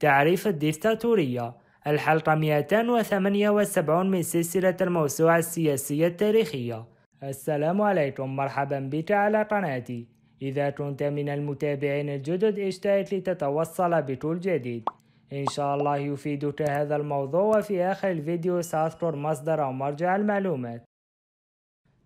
تعريف الديكتاتورية الحلقة 278 من سلسلة الموسوعة السياسية التاريخية السلام عليكم مرحبا بك على قناتي إذا كنت من المتابعين الجدد اشترك لتتوصل بكل جديد إن شاء الله يفيدك هذا الموضوع وفي آخر الفيديو سأذكر مصدر أو مرجع المعلومات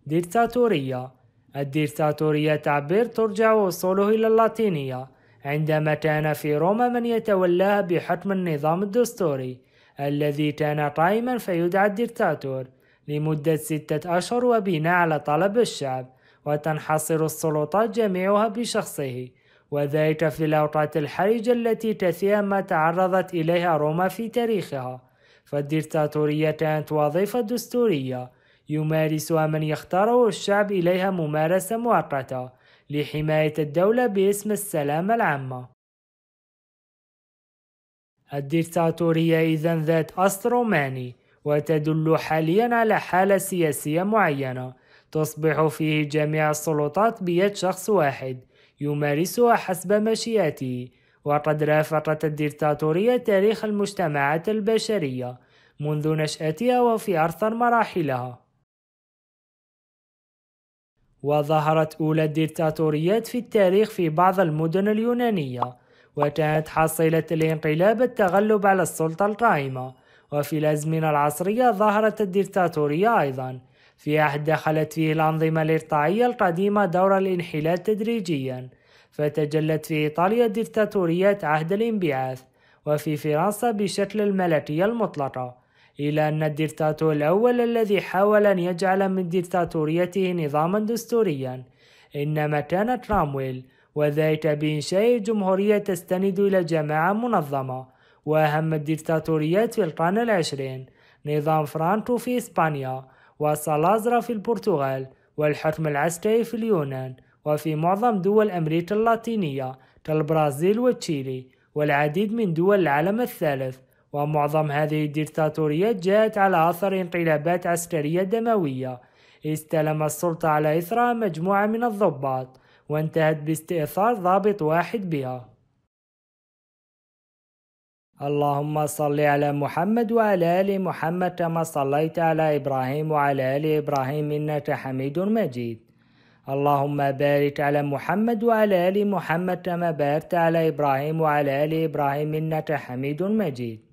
ديكتاتورية الديكتاتورية تعبير ترجع أصوله إلى اللاتينية عندما كان في روما من يتولاها بحكم النظام الدستوري الذي كان قائما فيدعى الدكتاتور لمدة ستة أشهر وبناء على طلب الشعب وتنحصر السلطات جميعها بشخصه وذلك في الأوقات الحرجة التي كثيرا ما تعرضت إليها روما في تاريخها فالدكتاتورية كانت وظيفة دستورية يمارسها من يختاره الشعب إليها ممارسة مؤقتة لحماية الدولة باسم السلامة العامة الديكتاتورية إذا ذات أصل روماني وتدل حاليا على حالة سياسية معينة تصبح فيه جميع السلطات بيد شخص واحد يمارسها حسب مشيئته وقد رافقت الديكتاتورية تاريخ المجتمعات البشرية منذ نشأتها وفي أرثر مراحلها وظهرت أولى الديكتاتوريات في التاريخ في بعض المدن اليونانية وكانت حصيلة الانقلاب التغلب على السلطة القائمة وفي الأزمنة العصرية ظهرت الديكتاتورية أيضا في عهد دخلت فيه الأنظمة الإقطاعية القديمة دور الانحلال تدريجيا فتجلت في إيطاليا ديكتاتوريات عهد الانبعاث وفي فرنسا بشكل الملكية المطلقة إلى أن الديكتاتور الأول الذي حاول أن يجعل من ديكتاتوريته نظاما دستوريا إنما كان ترامويل وذلك بإنشاء جمهورية تستند إلى جماعة منظمة وأهم الديكتاتوريات في القرن العشرين نظام فرانكو في إسبانيا والسلازرة في البرتغال والحكم العسكري في اليونان وفي معظم دول أمريكا اللاتينية كالبرازيل وتشيلي والعديد من دول العالم الثالث ومعظم هذه الديكتاتوريات جاءت على أثر انقلابات عسكرية دموية استلم السلطة على إثرها مجموعة من الضباط وانتهت باستئثار ضابط واحد بها اللهم صل على محمد وعلى آل محمد كما صليت على إبراهيم وعلى آل إبراهيم إنك حميد مجيد اللهم بارك على محمد وعلى آل محمد كما باركت على إبراهيم وعلى آل إبراهيم إنك حميد مجيد